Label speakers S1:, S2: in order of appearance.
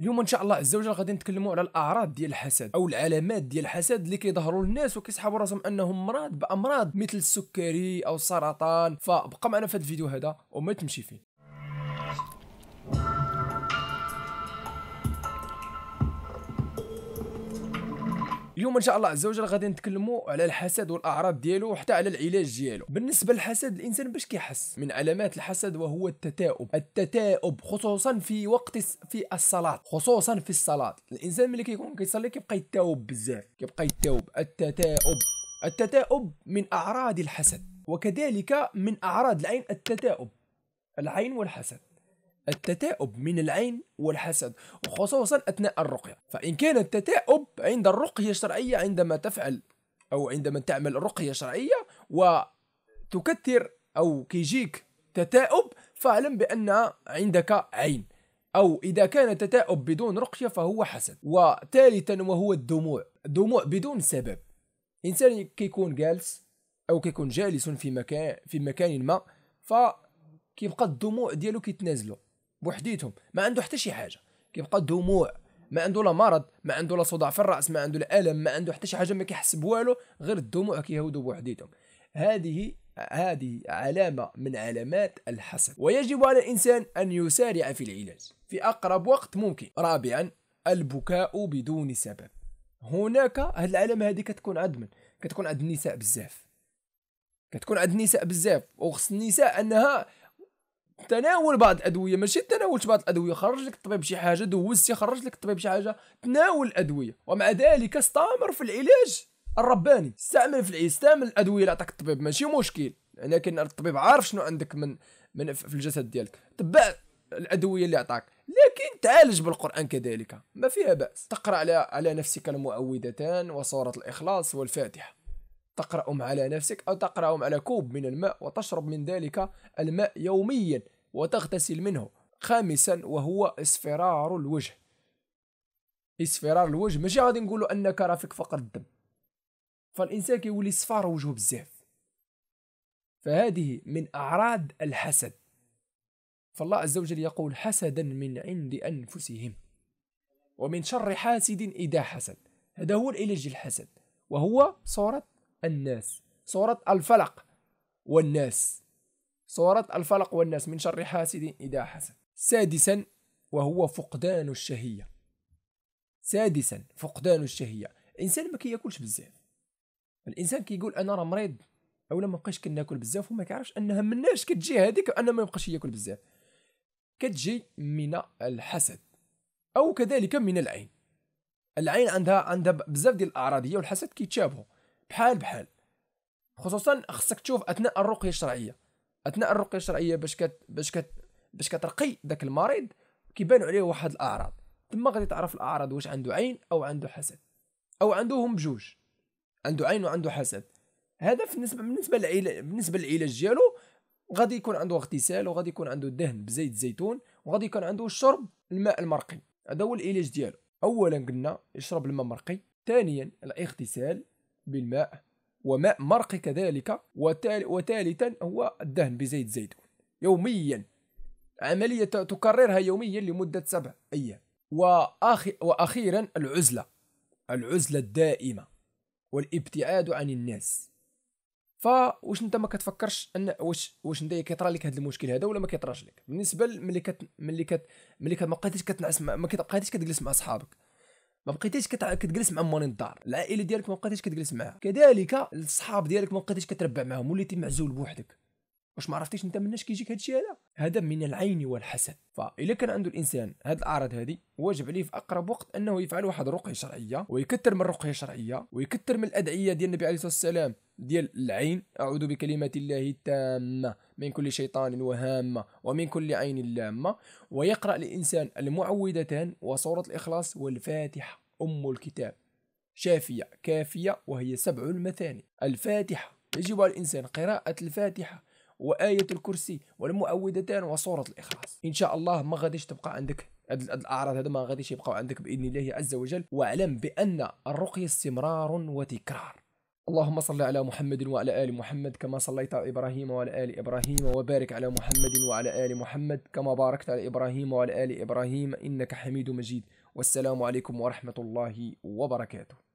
S1: اليوم ان شاء الله عز وجل غادي نتكلموا على الاعراض ديال الحسد او العلامات ديال الحسد اللي كيظهروا للناس وكيسحبوا راسهم انهم مرض بامراض مثل السكري او السرطان فبقى معنا في هذا الفيديو هذا وما تمشي فيه اليوم ان شاء الله عز وجل غادي نتكلموا على الحسد والاعراض ديالو وحتى على العلاج ديالو بالنسبه للحسد الانسان باش كيحس من علامات الحسد وهو التتاؤب التتاؤب خصوصا في وقت في الصلاه خصوصا في الصلاه الانسان ملي كيكون كيصلي كيبقى يتاوب بزاف كيبقى يتاوب التتاؤب التتاؤب من اعراض الحسد وكذلك من اعراض العين التتاؤب العين والحسد التتاؤب من العين والحسد وخصوصا أثناء الرقية فإن كان التتاؤب عند الرقية الشرعية عندما تفعل أو عندما تعمل رقية شرعية وتكثر أو كيجيك تتاؤب فاعلم بأن عندك عين أو إذا كان تتاؤب بدون رقية فهو حسد وثالثا وهو الدموع دموع بدون سبب إنسان كيكون جالس أو كيكون جالس في مكان في مكان ما ف كيبقى الدموع ديالو كيتنازلوا بوحديتهم ما عنده حتى شي حاجه كيبقى دموع ما عنده لا مرض ما عنده لا صداع في الراس ما عنده لا الم ما عنده حتى شي حاجه ما كيحس بوالو غير الدموع كيهودوا بوحديتهم هذه هذه علامة من علامات الحسد ويجب على الإنسان أن يسارع في العلاج في أقرب وقت ممكن رابعا البكاء بدون سبب هناك هاد العلامة هذه كتكون عند من كتكون عند النساء بزاف كتكون عند النساء بزاف وخص النساء أنها تناول بعض الادويه ماشي تناولت بعض الادويه خرج لك الطبيب شي حاجه دوزتي خرج لك الطبيب شي حاجه تناول الادويه ومع ذلك استمر في العلاج الرباني استعمل في استعمل الادويه اللي عطاك الطبيب ماشي مشكل لكن الطبيب عارف شنو عندك من من في الجسد ديالك تبع الادويه اللي عطاك لكن تعالج بالقران كذلك ما فيها باس تقرا على على نفسك المعوذتان وسوره الاخلاص والفاتحه تقرأهم على نفسك أو تقرأهم على كوب من الماء وتشرب من ذلك الماء يوميا وتغتسل منه خامسا وهو اصفرار الوجه اصفرار الوجه ماشي غادي نقولوا انك رافق فقر الدم فالانسان كيولي صفار وجهه بزاف فهذه من اعراض الحسد فالله عز وجل يقول حسدا من عند انفسهم ومن شر حاسد اذا حسد هذا هو العلاج الحسد وهو صورة الناس سورة الفلق والناس سورة الفلق والناس من شر حاسد إذا حسد سادسا وهو فقدان الشهية سادسا فقدان الشهية الإنسان ما كياكلش بزاف الإنسان كيقول كي أنا راه مريض أو لما بقيتش كناكل بزاف وما كيعرفش أنها مناش كتجي هذيك أنا ما يبقاش ياكل بزاف كتجي من الحسد أو كذلك من العين العين عندها عندها بزاف ديال الأعراض هي والحسد كيتشابهوا بحال بحال خصوصا خصك تشوف اثناء الرقيه الشرعيه اثناء الرقيه الشرعيه باش كت باش كت باش كترقي ذاك المريض كيبانوا عليه واحد الاعراض تما غادي تعرف الاعراض واش عنده عين او عنده حسد او عندهم بجوج عنده عين وعنده حسد هذا بالنسبه بالنسبه للعلاج بالنسبه للعلاج ديالو غادي يكون عنده اغتسال وغادي يكون عنده دهن بزيت الزيتون وغادي يكون عنده شرب الماء المرقي هذا هو العلاج ديالو اولا قلنا يشرب الماء مرقي ثانيا الاغتسال بالماء وماء مرق كذلك وثالثا هو الدهن بزيت الزيتون يوميا عملية تكررها يوميا لمدة سبع أيام وأخيرا العزلة العزلة الدائمة والابتعاد عن الناس فواش انت ما كتفكرش ان واش واش انت كيطرى لك هذا المشكل هذا ولا ما كيطراش لك بالنسبه ملي كت ملي كت ملي كت ما بقيتيش كتنعس ما كتبقيتيش كتجلس مع اصحابك ما بقيتيش كتجلس مع مورين الدار العائله ديالك ما بقيتيش كتجلس معاها كذلك الصحاب ديالك ما بقيتيش كتربع معاهم وليتي معزول بوحدك واش ما عرفتيش انت مناش كيجيك الشيء هذا هذا من العين والحسد فاذا كان عنده الانسان هاد الاعراض هذه واجب عليه في اقرب وقت انه يفعل واحد الرقيه شرعيه ويكثر من الرقيه الشرعيه ويكثر من الادعيه ديال النبي عليه الصلاه والسلام ديال العين اعوذ بكلمات الله التامه من كل شيطان وهامه ومن كل عين لامه ويقرا الانسان المعوذتان وسوره الاخلاص والفاتحه ام الكتاب شافيه كافيه وهي سبع المثاني الفاتحه يجب على الانسان قراءه الفاتحه وآية الكرسي والمؤودتان وصورة الإخلاص إن شاء الله ما غاديش تبقى عندك هاد الاعراض هذا ما غاديش يبقاو عندك باذن الله عز وجل واعلم بان الرقيه استمرار وتكرار اللهم صل على محمد وعلى ال محمد كما صليت على ابراهيم وعلى ال ابراهيم وبارك على محمد وعلى ال محمد كما باركت على ابراهيم وعلى ال ابراهيم انك حميد مجيد والسلام عليكم ورحمه الله وبركاته